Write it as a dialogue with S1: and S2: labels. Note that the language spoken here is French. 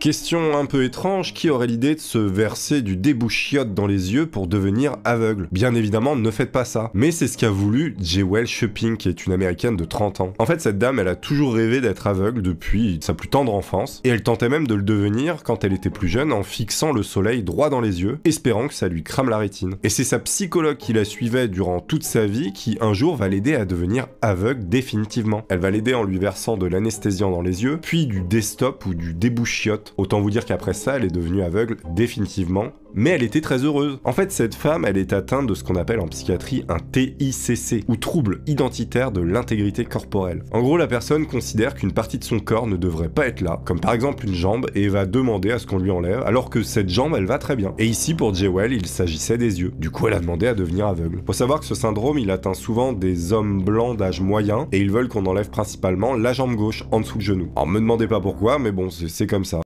S1: Question un peu étrange, qui aurait l'idée de se verser du débouchiote dans les yeux pour devenir aveugle Bien évidemment, ne faites pas ça. Mais c'est ce qu'a voulu Jewel Shopping, qui est une américaine de 30 ans. En fait, cette dame, elle a toujours rêvé d'être aveugle depuis sa plus tendre enfance, et elle tentait même de le devenir quand elle était plus jeune en fixant le soleil droit dans les yeux, espérant que ça lui crame la rétine. Et c'est sa psychologue qui la suivait durant toute sa vie qui un jour va l'aider à devenir aveugle définitivement. Elle va l'aider en lui versant de l'anesthésiant dans les yeux, puis du desktop ou du débouchiote Autant vous dire qu'après ça, elle est devenue aveugle définitivement, mais elle était très heureuse. En fait, cette femme, elle est atteinte de ce qu'on appelle en psychiatrie un TICC, ou trouble identitaire de l'intégrité corporelle. En gros, la personne considère qu'une partie de son corps ne devrait pas être là, comme par exemple une jambe, et va demander à ce qu'on lui enlève, alors que cette jambe, elle va très bien. Et ici, pour Jewel, il s'agissait des yeux. Du coup, elle a demandé à devenir aveugle. Faut savoir que ce syndrome, il atteint souvent des hommes blancs d'âge moyen, et ils veulent qu'on enlève principalement la jambe gauche en dessous du genou. Alors, me demandez pas pourquoi, mais bon, c'est comme ça.